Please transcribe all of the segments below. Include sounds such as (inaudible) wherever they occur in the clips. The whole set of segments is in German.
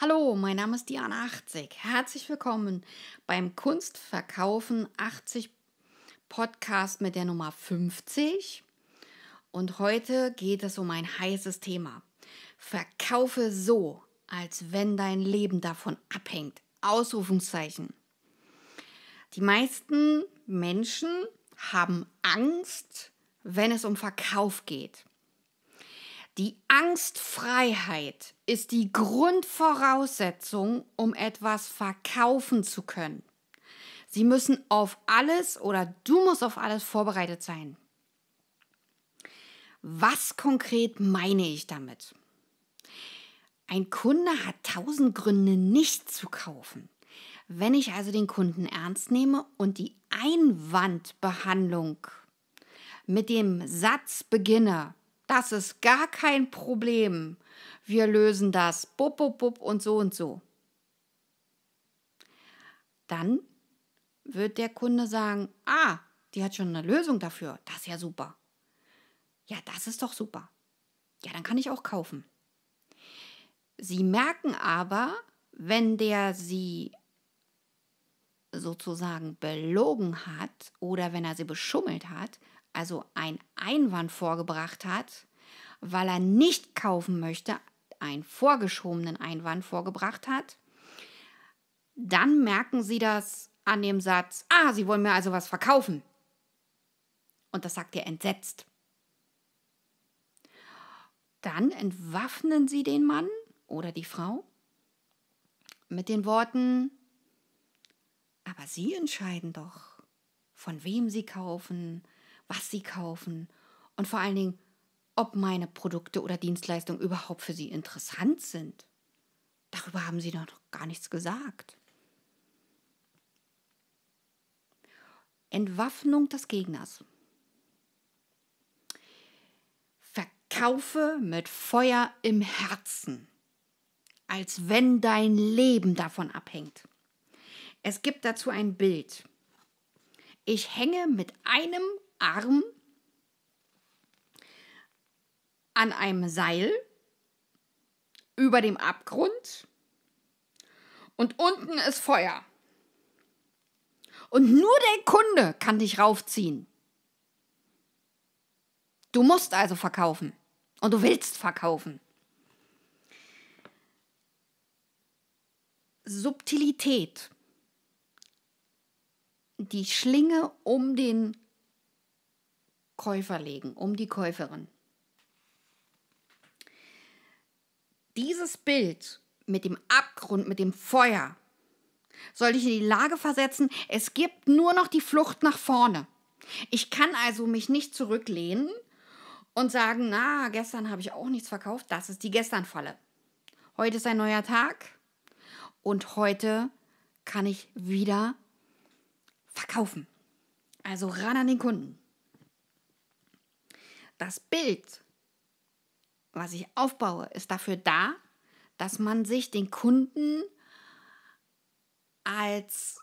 Hallo, mein Name ist Diana 80. Herzlich willkommen beim Kunstverkaufen 80 Podcast mit der Nummer 50. Und heute geht es um ein heißes Thema. Verkaufe so, als wenn dein Leben davon abhängt. Ausrufungszeichen. Die meisten Menschen haben Angst, wenn es um Verkauf geht. Die Angstfreiheit ist die Grundvoraussetzung, um etwas verkaufen zu können. Sie müssen auf alles oder du musst auf alles vorbereitet sein. Was konkret meine ich damit? Ein Kunde hat tausend Gründe, nicht zu kaufen. Wenn ich also den Kunden ernst nehme und die Einwandbehandlung mit dem Satz beginne, das ist gar kein Problem. Wir lösen das. Bup, bup, bup und so und so. Dann wird der Kunde sagen, ah, die hat schon eine Lösung dafür. Das ist ja super. Ja, das ist doch super. Ja, dann kann ich auch kaufen. Sie merken aber, wenn der sie sozusagen belogen hat oder wenn er sie beschummelt hat, also ein Einwand vorgebracht hat, weil er nicht kaufen möchte, einen vorgeschobenen Einwand vorgebracht hat, dann merken sie das an dem Satz, ah, sie wollen mir also was verkaufen. Und das sagt er entsetzt. Dann entwaffnen sie den Mann oder die Frau mit den Worten, aber sie entscheiden doch, von wem sie kaufen, was sie kaufen und vor allen Dingen, ob meine Produkte oder Dienstleistungen überhaupt für sie interessant sind. Darüber haben sie noch gar nichts gesagt. Entwaffnung des Gegners. Verkaufe mit Feuer im Herzen, als wenn dein Leben davon abhängt. Es gibt dazu ein Bild. Ich hänge mit einem Arm an einem Seil über dem Abgrund und unten ist Feuer. Und nur der Kunde kann dich raufziehen. Du musst also verkaufen und du willst verkaufen. Subtilität. Die Schlinge um den Käufer legen, um die Käuferin. dieses Bild mit dem Abgrund, mit dem Feuer, soll dich in die Lage versetzen, es gibt nur noch die Flucht nach vorne. Ich kann also mich nicht zurücklehnen und sagen, na, gestern habe ich auch nichts verkauft, das ist die Gesternfalle. Heute ist ein neuer Tag und heute kann ich wieder verkaufen. Also ran an den Kunden. Das Bild was ich aufbaue, ist dafür da, dass man sich den Kunden als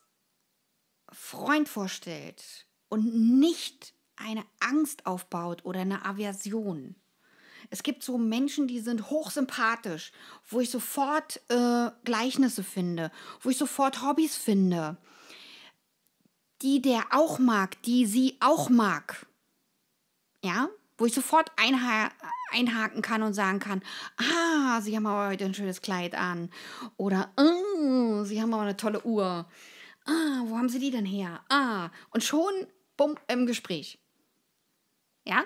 Freund vorstellt und nicht eine Angst aufbaut oder eine Aversion. Es gibt so Menschen, die sind hochsympathisch, wo ich sofort äh, Gleichnisse finde, wo ich sofort Hobbys finde, die der auch mag, die sie auch mag. Ja, wo ich sofort einha einhaken kann und sagen kann, ah, Sie haben aber heute ein schönes Kleid an. Oder, mmh, Sie haben aber eine tolle Uhr. Ah, wo haben Sie die denn her? Ah, und schon, bumm, im Gespräch. Ja?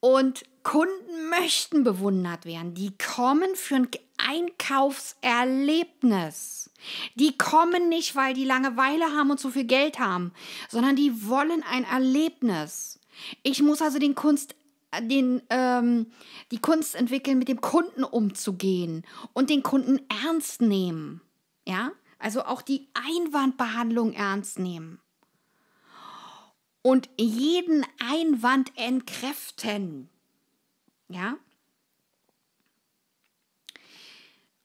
Und Kunden möchten bewundert werden. Die kommen für ein Einkaufserlebnis. Die kommen nicht, weil die Langeweile haben und so viel Geld haben, sondern die wollen ein Erlebnis. Ich muss also den Kunst den, ähm, die Kunst entwickeln, mit dem Kunden umzugehen und den Kunden ernst nehmen. Ja, also auch die Einwandbehandlung ernst nehmen. Und jeden Einwand entkräften. Ja.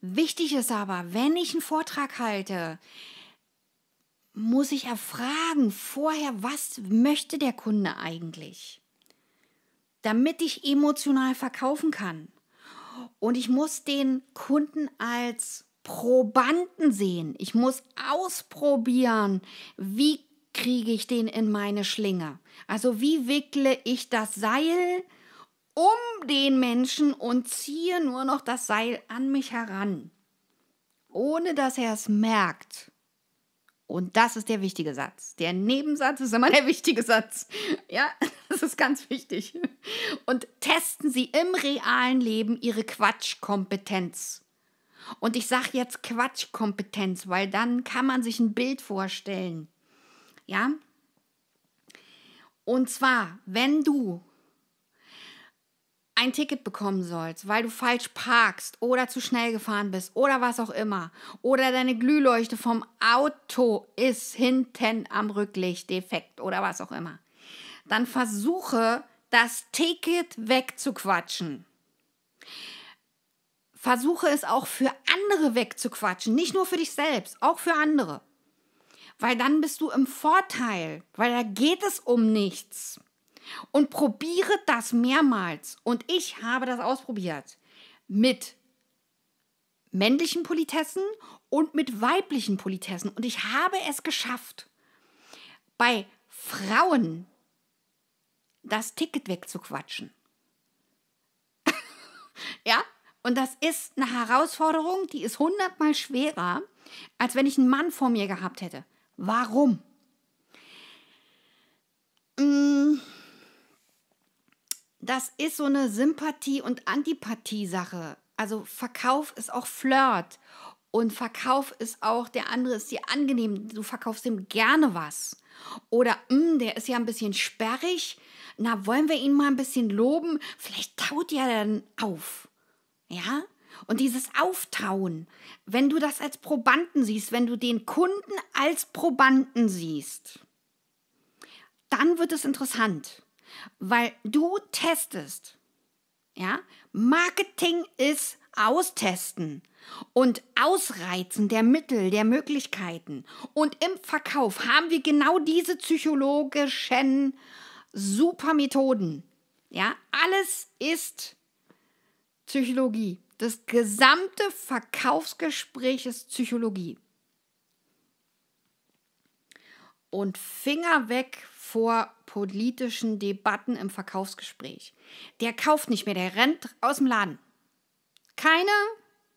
Wichtig ist aber, wenn ich einen Vortrag halte, muss ich erfragen vorher, was möchte der Kunde eigentlich? damit ich emotional verkaufen kann. Und ich muss den Kunden als Probanden sehen. Ich muss ausprobieren, wie kriege ich den in meine Schlinge. Also wie wickle ich das Seil um den Menschen und ziehe nur noch das Seil an mich heran, ohne dass er es merkt. Und das ist der wichtige Satz. Der Nebensatz ist immer der wichtige Satz. Ja, (laughs) das ist ganz wichtig. Und testen Sie im realen Leben Ihre Quatschkompetenz. Und ich sage jetzt Quatschkompetenz, weil dann kann man sich ein Bild vorstellen. Ja? Und zwar, wenn du ein Ticket bekommen sollst, weil du falsch parkst oder zu schnell gefahren bist oder was auch immer, oder deine Glühleuchte vom Auto ist hinten am Rücklicht defekt oder was auch immer, dann versuche das Ticket wegzuquatschen. Versuche es auch für andere wegzuquatschen, nicht nur für dich selbst, auch für andere. Weil dann bist du im Vorteil, weil da geht es um nichts und probiere das mehrmals. Und ich habe das ausprobiert mit männlichen Politessen und mit weiblichen Politessen. Und ich habe es geschafft, bei Frauen das Ticket wegzuquatschen. (laughs) ja, und das ist eine Herausforderung, die ist hundertmal schwerer, als wenn ich einen Mann vor mir gehabt hätte. Warum? Mmh das ist so eine Sympathie- und Antipathie-Sache. Also Verkauf ist auch Flirt. Und Verkauf ist auch, der andere ist dir angenehm. Du verkaufst ihm gerne was. Oder, mh, hm, der ist ja ein bisschen sperrig. Na, wollen wir ihn mal ein bisschen loben? Vielleicht taut er dann auf. Ja? Und dieses Auftauen, wenn du das als Probanden siehst, wenn du den Kunden als Probanden siehst, dann wird es interessant weil du testest. Ja, Marketing ist Austesten und Ausreizen der Mittel, der Möglichkeiten. Und im Verkauf haben wir genau diese psychologischen Supermethoden. Ja, alles ist Psychologie. Das gesamte Verkaufsgespräch ist Psychologie. Und Finger weg vor politischen Debatten im Verkaufsgespräch. Der kauft nicht mehr, der rennt aus dem Laden. Keine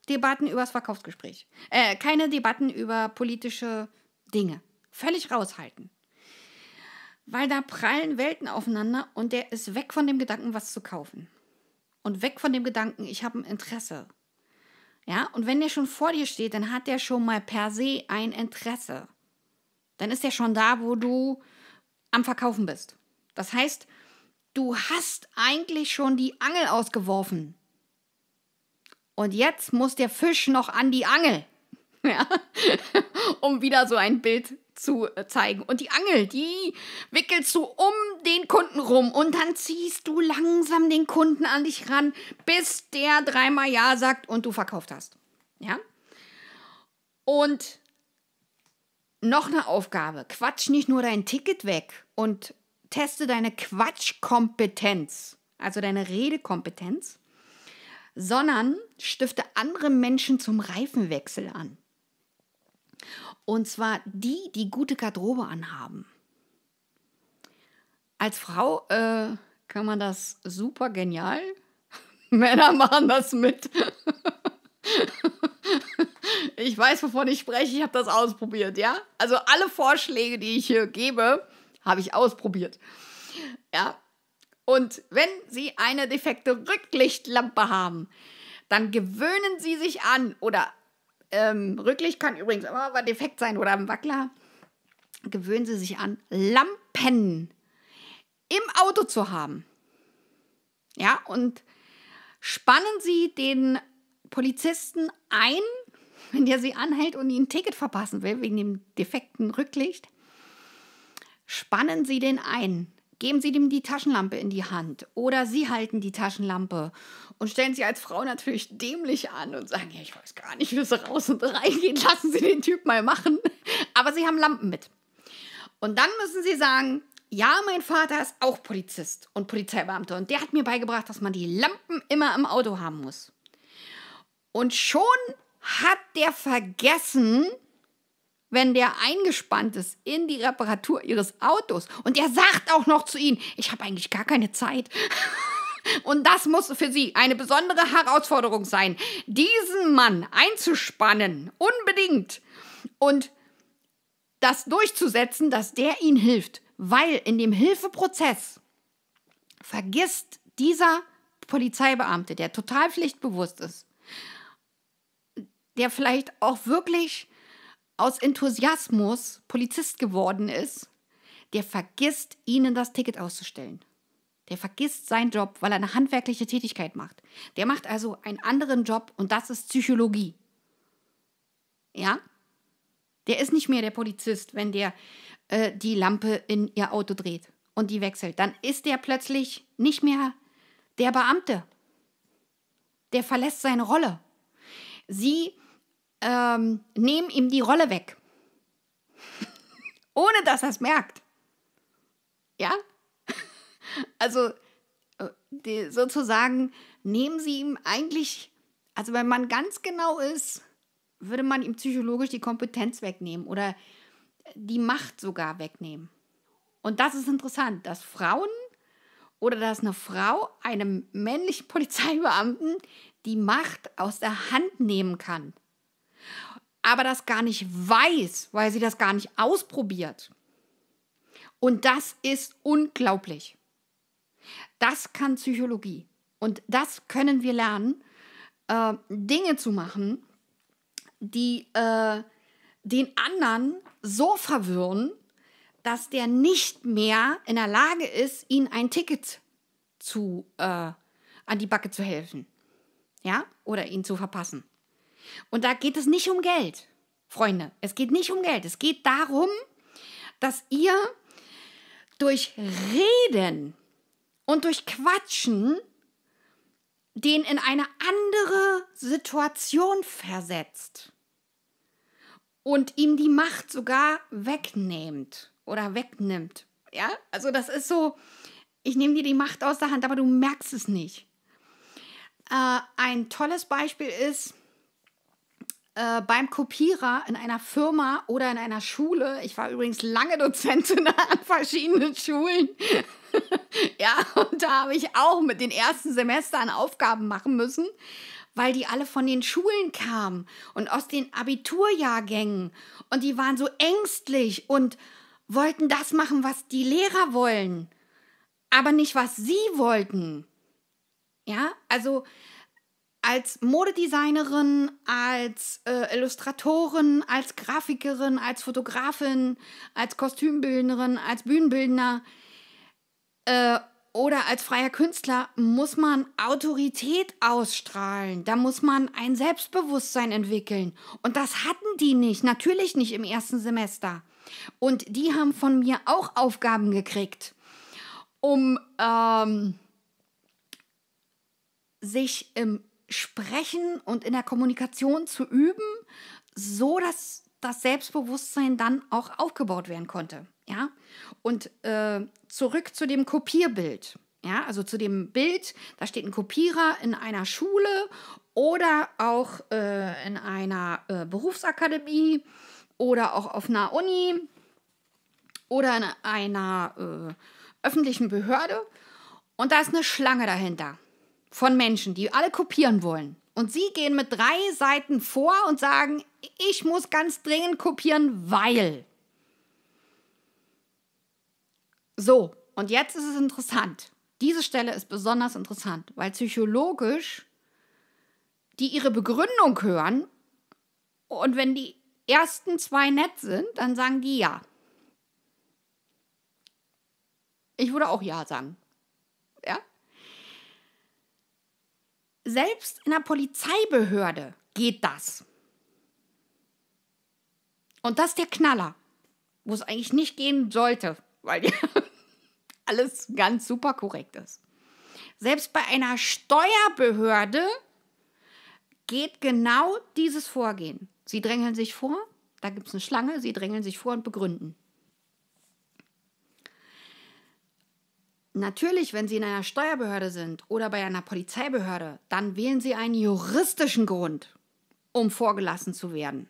Debatten über das Verkaufsgespräch. Äh, keine Debatten über politische Dinge. Völlig raushalten. Weil da prallen Welten aufeinander und der ist weg von dem Gedanken, was zu kaufen. Und weg von dem Gedanken, ich habe ein Interesse. Ja, und wenn der schon vor dir steht, dann hat der schon mal per se ein Interesse. Dann ist er schon da, wo du am Verkaufen bist. Das heißt, du hast eigentlich schon die Angel ausgeworfen. Und jetzt muss der Fisch noch an die Angel. (laughs) Ja, um wieder so ein Bild zu äh, zeigen. Und die Angel, die wickelst du um den Kunden rum und dann ziehst du langsam den Kunden an dich ran, bis der dreimal Ja sagt und du verkauft hast. Ja? Und noch eine Aufgabe. Quatsch nicht nur dein Ticket weg und teste deine Quatschkompetenz, also deine Redekompetenz, sondern stifte andere Menschen zum Reifenwechsel an. Und zwar die, die gute Garderobe anhaben. Als Frau äh, kann man das super genial. (laughs) Männer machen das mit. (laughs) Ich weiß, wovon ich spreche. Ich habe das ausprobiert, ja? Also alle Vorschläge, die ich hier gebe, habe ich ausprobiert. Ja? Und wenn Sie eine defekte Rücklichtlampe haben, dann gewöhnen Sie sich an oder ähm, Rücklicht kann übrigens immer mal defekt sein oder ein Wackler. Gewöhnen Sie sich an, Lampen im Auto zu haben. Ja, und spannen Sie den Polizisten ein, wenn der sie anhält und ihnen ein Ticket verpassen will wegen dem defekten Rücklicht, spannen Sie den ein. Geben Sie dem die Taschenlampe in die Hand oder Sie halten die Taschenlampe und stellen Sie als Frau natürlich dämlich an und sagen, ja, ich weiß gar nicht, wie sie raus und reingeht. lassen Sie den Typ mal machen. Aber Sie haben Lampen mit. Und dann müssen Sie sagen, ja, mein Vater ist auch Polizist und Polizeibeamter und der hat mir beigebracht, dass man die Lampen immer im Auto haben muss. Und schon hat der vergessen, wenn der eingespannt ist in die Reparatur ihres Autos und er sagt auch noch zu ihnen, ich habe eigentlich gar keine Zeit. (laughs) Und das muss für Sie eine besondere Herausforderung sein, diesen Mann einzuspannen, unbedingt. Und das durchzusetzen, dass der Ihnen hilft, weil in dem Hilfeprozess vergisst dieser Polizeibeamte, der total pflichtbewusst ist, der vielleicht auch wirklich aus Enthusiasmus Polizist geworden ist, der vergisst, ihnen das Ticket auszustellen. Der vergisst seinen Job, weil er eine handwerkliche Tätigkeit macht. Der macht also einen anderen Job und das ist Psychologie. Ja? Der ist nicht mehr der Polizist, wenn der äh, die Lampe in ihr Auto dreht und die wechselt. Dann ist der plötzlich nicht mehr der Beamte. Der verlässt seine Rolle sie ähm, nehmen ihm die Rolle weg. (laughs) Ohne dass er es merkt. Ja? (laughs) also äh, die, sozusagen nehmen sie ihm eigentlich, also wenn man ganz genau ist, würde man ihm psychologisch die Kompetenz wegnehmen oder die Macht sogar wegnehmen. Und das ist interessant, dass Frauen oder dass eine Frau einem männlichen (laughs) Polizeibeamten die Macht aus der Hand nehmen kann, aber das gar nicht weiß, weil sie das gar nicht ausprobiert. Und das ist unglaublich. Das kann Psychologie. Und das können wir lernen, äh, Dinge zu machen, die äh, den anderen so verwirren, dass der nicht mehr in der Lage ist, ihnen ein Ticket zu, äh, an die Backe zu helfen ja, oder ihn zu verpassen. Und da geht es nicht um Geld, Freunde. Es geht nicht um Geld. Es geht darum, dass ihr durch Reden und durch Quatschen den in eine andere Situation versetzt und ihm die Macht sogar wegnehmt oder wegnimmt. Ja, also das ist so, ich nehme dir die Macht aus der Hand, aber du merkst es nicht. Äh, ein tolles Beispiel ist äh, beim Kopierer in einer Firma oder in einer Schule. Ich war übrigens lange Dozentin (laughs) an verschiedenen Schulen. (laughs) ja, und da habe ich auch mit den ersten Semestern Aufgaben machen müssen weil die alle von den Schulen kamen und aus den Abiturjahrgängen. Und die waren so ängstlich und wollten das machen, was die Lehrer wollen, aber nicht, was sie wollten. Ja, also als Modedesignerin, als äh, Illustratorin, als Grafikerin, als Fotografin, als Kostümbildnerin, als Bühnenbildner äh, oder als freier Künstler muss man Autorität ausstrahlen. Da muss man ein Selbstbewusstsein entwickeln. Und das hatten die nicht, natürlich nicht im ersten Semester. Und die haben von mir auch Aufgaben gekriegt, um... Ähm, sich im Sprechen und in der Kommunikation zu üben, so dass das Selbstbewusstsein dann auch aufgebaut werden konnte. Ja? Und äh, zurück zu dem Kopierbild. Ja, also zu dem Bild, da steht ein Kopierer in einer Schule oder auch äh, in einer äh, Berufsakademie oder auch auf einer Uni oder in einer äh, öffentlichen Behörde. Und da ist eine Schlange dahinter von Menschen, die alle kopieren wollen. Und sie gehen mit drei Seiten vor und sagen, ich muss ganz dringend kopieren, weil. So, und jetzt ist es interessant. Diese Stelle ist besonders interessant, weil psychologisch die ihre Begründung hören und wenn die ersten zwei nett sind, dann sagen die ja. Ich würde auch ja sagen. Selbst in der Polizeibehörde geht das. Und das ist der Knaller, wo es eigentlich nicht gehen sollte, weil ja (laughs) alles ganz super korrekt ist. Selbst bei einer Steuerbehörde geht genau dieses Vorgehen. Sie drängeln sich vor, da gibt es eine Schlange, sie drängeln sich vor und begründen. Natürlich, wenn Sie in einer Steuerbehörde sind oder bei einer Polizeibehörde, dann wählen Sie einen juristischen Grund, um vorgelassen zu werden.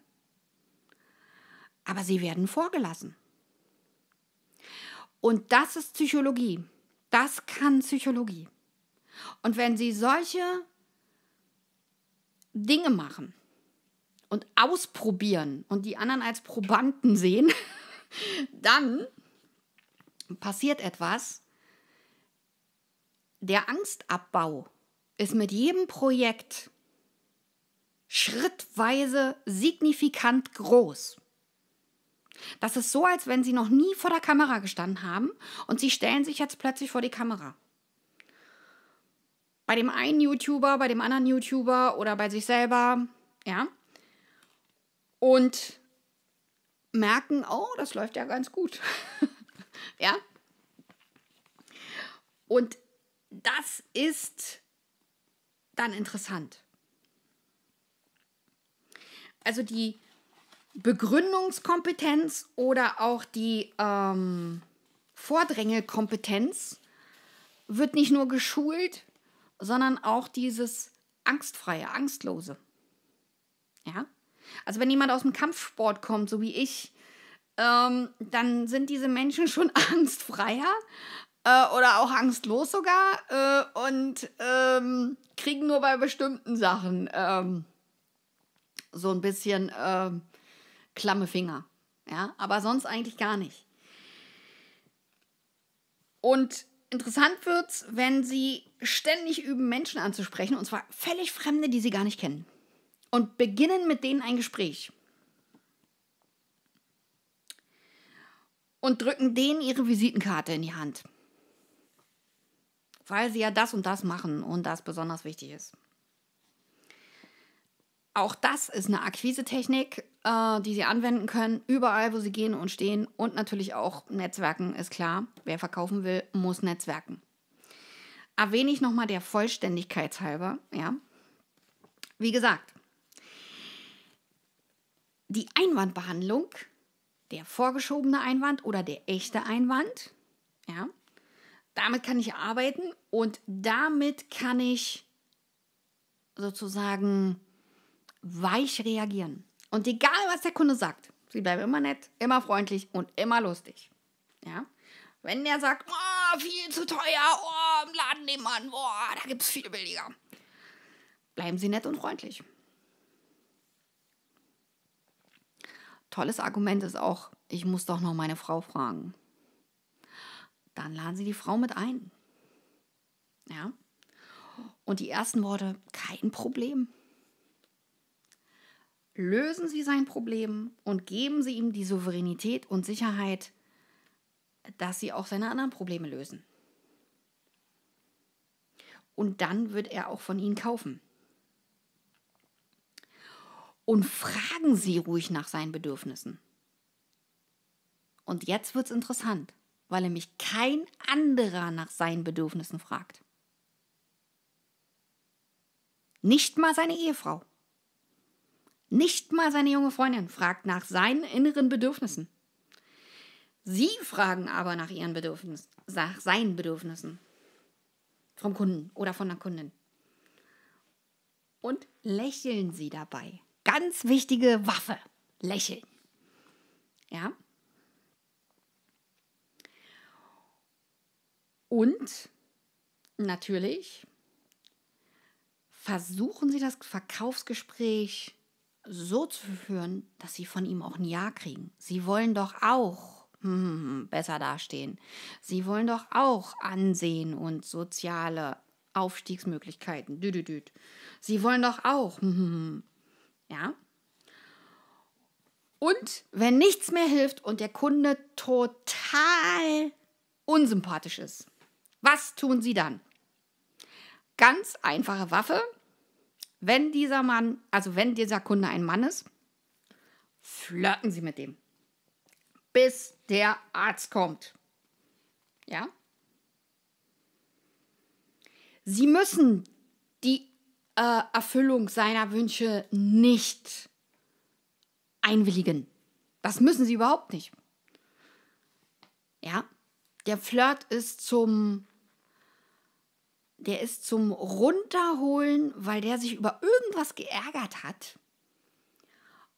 Aber Sie werden vorgelassen. Und das ist Psychologie. Das kann Psychologie. Und wenn Sie solche Dinge machen und ausprobieren und die anderen als Probanden sehen, (laughs) dann passiert etwas, der Angstabbau ist mit jedem Projekt schrittweise signifikant groß. Das ist so, als wenn sie noch nie vor der Kamera gestanden haben und sie stellen sich jetzt plötzlich vor die Kamera. Bei dem einen YouTuber, bei dem anderen YouTuber oder bei sich selber, ja. Und merken, oh, das läuft ja ganz gut. (laughs) ja. Und das ist dann interessant. Also die Begründungskompetenz oder auch die ähm, Vordrängelkompetenz wird nicht nur geschult, sondern auch dieses angstfreie, angstlose. Ja? Also wenn jemand aus dem Kampfsport kommt, so wie ich, ähm, dann sind diese Menschen schon (laughs) angstfreier äh, oder auch angstlos sogar äh, und ähm, kriegen nur bei bestimmten Sachen ähm, so ein bisschen ähm, klamme Finger. Ja, aber sonst eigentlich gar nicht. Und interessant wird's, wenn sie ständig üben, Menschen anzusprechen, und zwar völlig Fremde, die sie gar nicht kennen. Und beginnen mit denen ein Gespräch. Und drücken denen ihre Visitenkarte in die Hand weil sie ja das und das machen und das besonders wichtig ist. Auch das ist eine Akquise-Technik, äh, die Sie anwenden können, überall, wo Sie gehen und stehen. Und natürlich auch Netzwerken, ist klar. Wer verkaufen will, muss Netzwerken. Erwähne ich nochmal der Vollständigkeit halber, ja. Wie gesagt, die Einwandbehandlung, der vorgeschobene Einwand oder der echte Einwand, ja, damit kann ich arbeiten und damit kann ich sozusagen weich reagieren. Und egal, was der Kunde sagt, sie bleiben immer nett, immer freundlich und immer lustig. Ja? Wenn der sagt, oh, viel zu teuer, oh, im Laden nehmen wir oh, da gibt es viel billiger, bleiben sie nett und freundlich. Tolles Argument ist auch, ich muss doch noch meine Frau fragen dann laden Sie die Frau mit ein. Ja? Und die ersten Worte, kein Problem. Lösen Sie sein Problem und geben Sie ihm die Souveränität und Sicherheit, dass Sie auch seine anderen Probleme lösen. Und dann wird er auch von Ihnen kaufen. Und fragen Sie ruhig nach seinen Bedürfnissen. Und jetzt wird es interessant weil nämlich kein anderer nach seinen Bedürfnissen fragt. Nicht mal seine Ehefrau. Nicht mal seine junge Freundin fragt nach seinen inneren Bedürfnissen. Sie fragen aber nach ihren Bedürfnissen, nach seinen Bedürfnissen. Vom Kunden oder von der Kundin. Und lächeln sie dabei. Ganz wichtige Waffe. Lächeln. Ja, Und natürlich versuchen Sie das Verkaufsgespräch so zu führen, dass Sie von ihm auch ein Ja kriegen. Sie wollen doch auch hm, besser dastehen. Sie wollen doch auch Ansehen und soziale Aufstiegsmöglichkeiten. Sie wollen doch auch. Hm, hm, ja. Und wenn nichts mehr hilft und der Kunde total unsympathisch ist, was tun Sie dann? Ganz einfache Waffe. Wenn dieser Mann, also wenn dieser Kunde ein Mann ist, flirten Sie mit dem, bis der Arzt kommt. Ja? Sie müssen die äh, Erfüllung seiner Wünsche nicht einwilligen. Das müssen Sie überhaupt nicht. Ja? Der Flirt ist zum der ist zum Runterholen, weil der sich über irgendwas geärgert hat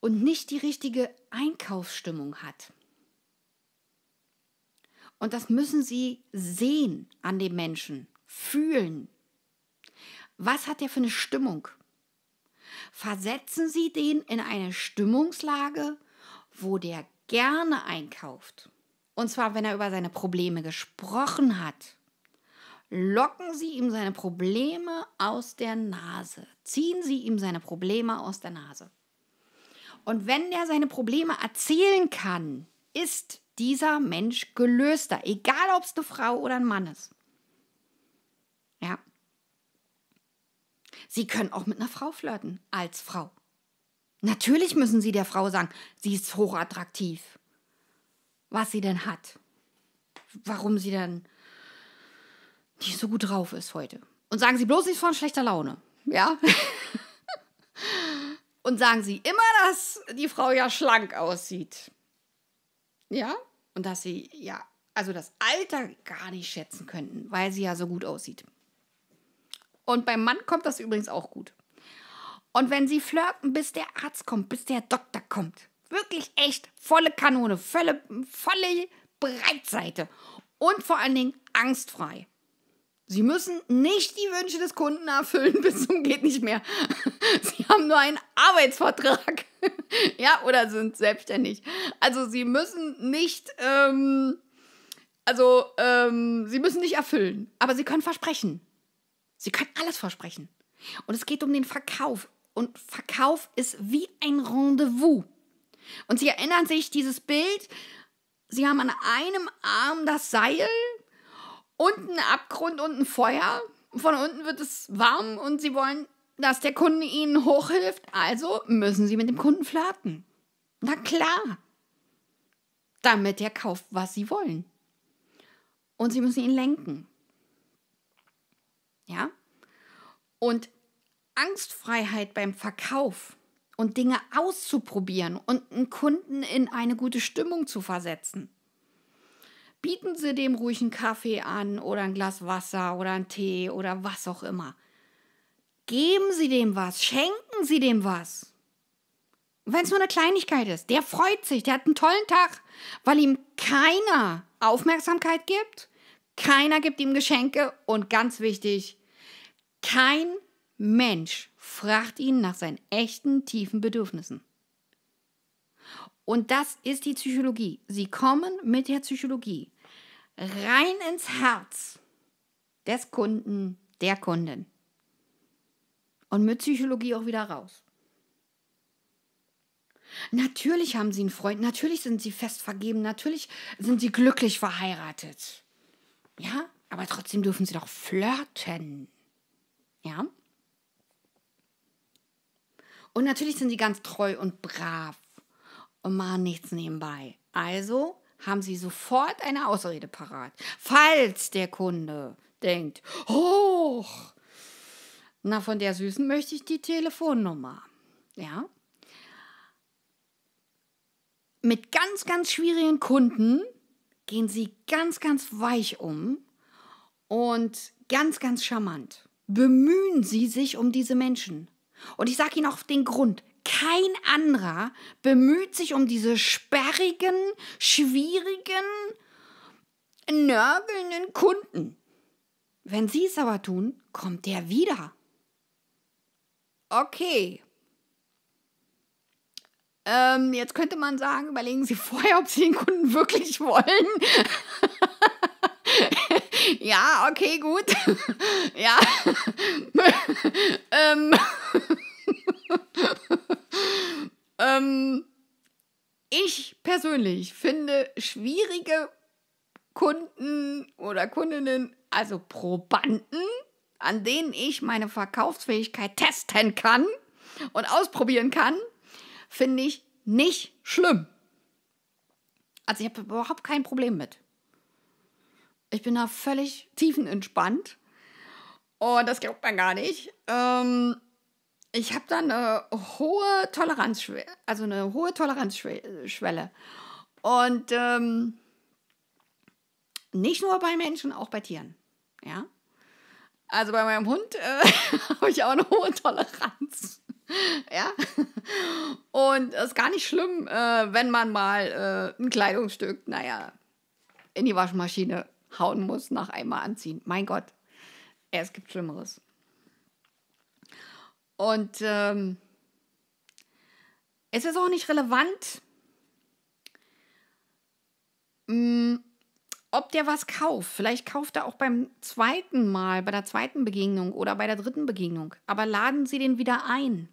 und nicht die richtige Einkaufsstimmung hat. Und das müssen Sie sehen an dem Menschen, fühlen. Was hat der für eine Stimmung? Versetzen Sie den in eine Stimmungslage, wo der gerne einkauft. Und zwar, wenn er über seine Probleme gesprochen hat Locken Sie ihm seine Probleme aus der Nase. Ziehen Sie ihm seine Probleme aus der Nase. Und wenn der seine Probleme erzählen kann, ist dieser Mensch gelöster, egal ob es eine Frau oder ein Mann ist. Ja. Sie können auch mit einer Frau flirten, als Frau. Natürlich müssen Sie der Frau sagen, sie ist hochattraktiv. Was sie denn hat. Warum sie denn die so gut drauf ist heute. Und sagen Sie bloß nichts von schlechter Laune. Ja? (laughs) und sagen Sie immer, dass die Frau ja schlank aussieht. Ja? Und dass Sie ja, also das Alter gar nicht schätzen könnten, weil sie ja so gut aussieht. Und beim Mann kommt das übrigens auch gut. Und wenn Sie flirten, bis der Arzt kommt, bis der Doktor kommt. Wirklich echt volle Kanone, volle, volle Breitseite. Und vor allen Dingen angstfrei. Sie müssen nicht die Wünsche des Kunden erfüllen (laughs) bis zum geht nicht mehr. (laughs) Sie haben nur einen Arbeitsvertrag. (laughs) ja, oder sind selbstständig. Also Sie müssen nicht, ähm, also ähm, Sie müssen nicht erfüllen, aber Sie können versprechen. Sie können alles versprechen. Und es geht um den Verkauf. Und Verkauf ist wie ein Rendezvous. Und Sie erinnern sich dieses Bild, Sie haben an einem Arm das Seil, unten ein Abgrund und ein Feuer. Von unten wird es warm und sie wollen, dass der Kunde ihnen hochhilft. Also müssen sie mit dem Kunden flirten. Na klar. Damit er kauft, was sie wollen. Und sie müssen ihn lenken. Ja? Und Angstfreiheit beim Verkauf und Dinge auszuprobieren und einen Kunden in eine gute Stimmung zu versetzen bieten Sie dem ruhig einen Kaffee an oder ein Glas Wasser oder einen Tee oder was auch immer. Geben Sie dem was, schenken Sie dem was. Wenn es nur eine Kleinigkeit ist, der freut sich, der hat einen tollen Tag, weil ihm keiner Aufmerksamkeit gibt, keiner gibt ihm Geschenke und ganz wichtig, kein Mensch fragt ihn nach seinen echten, tiefen Bedürfnissen. Und das ist die Psychologie. Sie kommen mit der Psychologie rein ins Herz des Kunden, der Kundin. Und mit Psychologie auch wieder raus. Natürlich haben sie einen Freund, natürlich sind sie fest vergeben, natürlich sind sie glücklich verheiratet. Ja, aber trotzdem dürfen sie doch flirten. Ja? Und natürlich sind sie ganz treu und brav und machen nichts nebenbei. Also haben Sie sofort eine Ausrede parat. Falls der Kunde denkt, hoch, na von der Süßen möchte ich die Telefonnummer. Ja. Mit ganz, ganz schwierigen Kunden gehen Sie ganz, ganz weich um und ganz, ganz charmant. Bemühen Sie sich um diese Menschen. Und ich sage Ihnen auch den Grund kein anderer bemüht sich um diese sperrigen, schwierigen, nörgelnden Kunden. Wenn sie es aber tun, kommt der wieder. Okay. Ähm, jetzt könnte man sagen, überlegen Sie (laughs) vorher, ob Sie den Kunden wirklich wollen. (laughs) ja, okay, gut. (laughs) ja. ähm. Ähm, ich persönlich finde schwierige Kunden oder Kundinnen, also Probanden, an denen ich meine Verkaufsfähigkeit testen kann und ausprobieren kann, finde ich nicht schlimm. Also ich habe überhaupt kein Problem mit. Ich bin da völlig tiefenentspannt. Und das glaubt man gar nicht. Ähm, ich habe da eine hohe Toleranzschwelle, also eine hohe Toleranzschwelle. Und ähm, nicht nur bei Menschen, auch bei Tieren. Ja. Also bei meinem Hund äh, (laughs) habe ich auch eine hohe Toleranz. (laughs) ja. Und es ist gar nicht schlimm, äh, wenn man mal äh, ein Kleidungsstück, naja, in die Waschmaschine hauen muss nach einmal anziehen. Mein Gott, es gibt Schlimmeres. Und ähm, es ist auch nicht relevant, mh, mm, ob der was kauft. Vielleicht kauft er auch beim zweiten Mal, bei der zweiten Begegnung oder bei der dritten Begegnung. Aber laden Sie den wieder ein.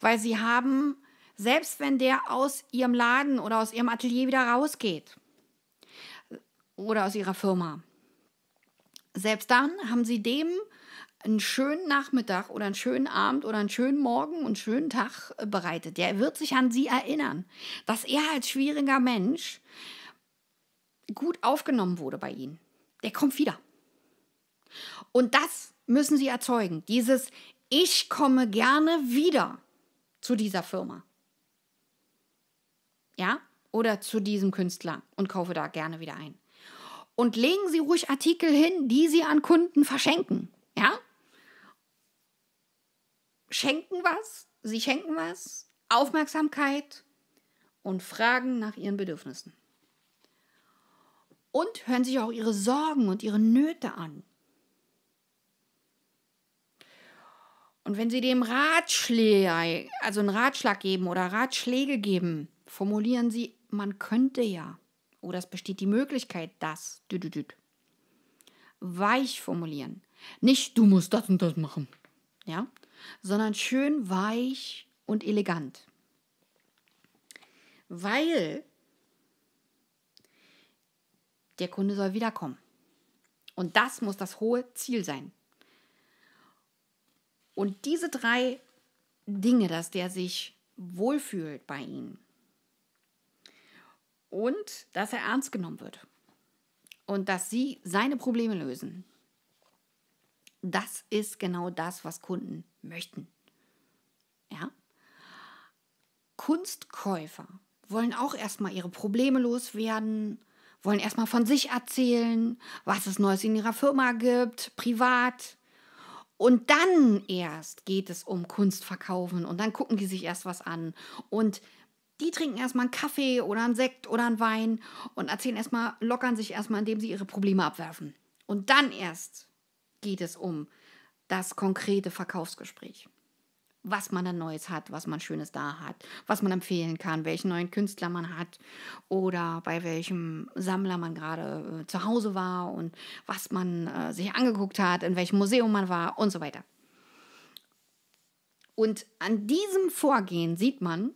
Weil Sie haben, selbst wenn der aus Ihrem Laden oder aus Ihrem Atelier wieder rausgeht oder aus Ihrer Firma, selbst dann haben Sie dem einen schönen Nachmittag oder einen schönen Abend oder einen schönen Morgen und einen schönen Tag äh, bereitet. Der wird sich an sie erinnern, dass er als schwieriger Mensch gut aufgenommen wurde bei ihnen. Der kommt wieder. Und das müssen sie erzeugen. Dieses Ich komme gerne wieder zu dieser Firma. Ja? Oder zu diesem Künstler und kaufe da gerne wieder ein. Und legen Sie ruhig Artikel hin, die Sie an Kunden verschenken. Ja? schenken was, sie schenken was, Aufmerksamkeit und fragen nach ihren Bedürfnissen. Und hören sich auch ihre Sorgen und ihre Nöte an. Und wenn sie dem Ratschläge, also einen Ratschlag geben oder Ratschläge geben, formulieren sie, man könnte ja. Oder oh, es besteht die Möglichkeit, dass. Weich formulieren. Nicht, du musst das und das machen. Ja? sondern schön weich und elegant. Weil der Kunde soll wiederkommen. Und das muss das hohe Ziel sein. Und diese drei Dinge, dass der sich wohlfühlt bei Ihnen und dass er ernst genommen wird und dass Sie seine Probleme lösen, das ist genau das, was Kunden möchten. Ja? Kunstkäufer wollen auch erstmal ihre Probleme loswerden, wollen erstmal von sich erzählen, was es Neues in ihrer Firma gibt, privat. Und dann erst geht es um Kunstverkaufen und dann gucken die sich erst was an. Und die trinken erstmal einen Kaffee oder einen Sekt oder einen Wein und erzählen erstmal, lockern sich erstmal, indem sie ihre Probleme abwerfen. Und dann erst geht es um das konkrete Verkaufsgespräch. Was man dann Neues hat, was man Schönes da hat, was man empfehlen kann, welchen neuen Künstler man hat oder bei welchem Sammler man gerade äh, zu Hause war und was man äh, sich angeguckt hat, in welchem Museum man war und so weiter. Und an diesem Vorgehen sieht man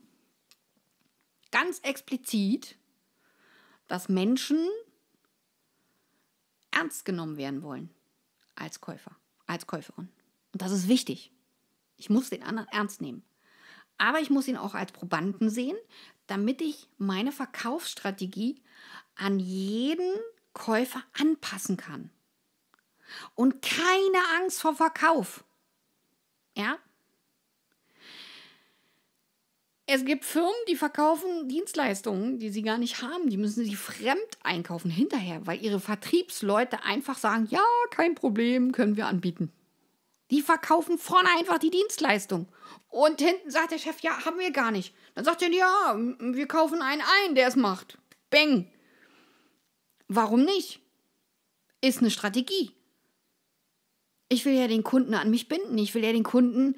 ganz explizit, dass Menschen ernst genommen werden wollen als Käufer, als Käuferin. Und das ist wichtig. Ich muss den anderen ernst nehmen. Aber ich muss ihn auch als Probanden sehen, damit ich meine Verkaufsstrategie an jeden Käufer anpassen kann. Und keine Angst vor Verkauf. Ja, es gibt Firmen, die verkaufen Dienstleistungen, die sie gar nicht haben. Die müssen sie fremd einkaufen hinterher, weil ihre Vertriebsleute einfach sagen, ja, kein Problem, können wir anbieten. Die verkaufen vorne einfach die Dienstleistung. Und hinten sagt der Chef, ja, haben wir gar nicht. Dann sagt er, ja, wir kaufen einen ein, der es macht. Bang. Warum nicht? Ist eine Strategie. Ich will ja den Kunden an mich binden. Ich will ja den Kunden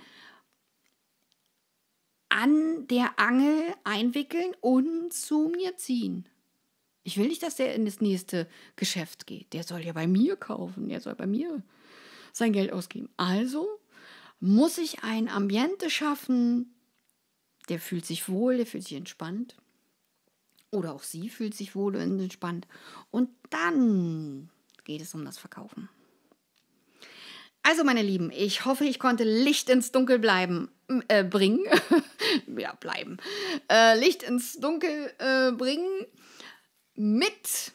an der Angel einwickeln und zu mir ziehen. Ich will nicht, dass der in das nächste Geschäft geht. Der soll ja bei mir kaufen, der soll bei mir sein Geld ausgeben. Also muss ich ein Ambiente schaffen, der fühlt sich wohl, der fühlt sich entspannt. Oder auch sie fühlt sich wohl und entspannt. Und dann geht es um das Verkaufen. Also meine Lieben, ich hoffe, ich konnte Licht ins Dunkel bleiben äh, bringen, (laughs) ja, bleiben, äh, Licht ins Dunkel äh, bringen mit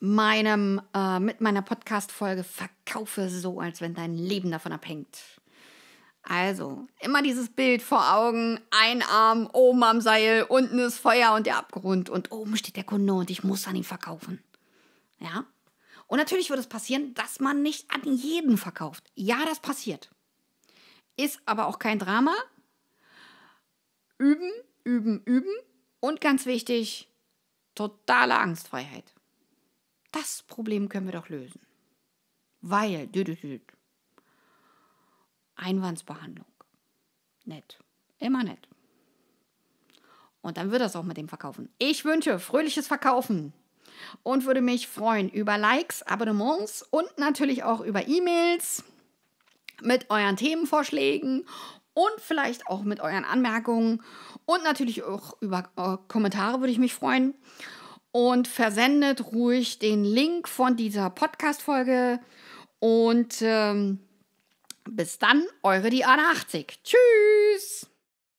meinem, äh, mit meiner Podcast-Folge Verkaufe so, als wenn dein Leben davon abhängt. Also, immer dieses Bild vor Augen, ein Arm oben am Seil, unten ist Feuer und der Abgrund und oben steht der Kunde und ich muss an ihn verkaufen. Ja? Und natürlich wird es passieren, dass man nicht an jeden verkauft. Ja, das passiert. Ist aber auch kein Drama. Üben, üben, üben. Und ganz wichtig, totale Angstfreiheit. Das Problem können wir doch lösen. Weil, Einwandsbehandlung. Nett. Immer nett. Und dann wird das auch mit dem Verkaufen. Ich wünsche fröhliches Verkaufen und würde mich freuen über Likes, Abonnements und natürlich auch über E-Mails mit euren Themenvorschlägen und vielleicht auch mit euren Anmerkungen und natürlich auch über äh, Kommentare würde ich mich freuen. Und versendet ruhig den Link von dieser Podcast-Folge. Und ähm, bis dann, eure Diana 80. Tschüss!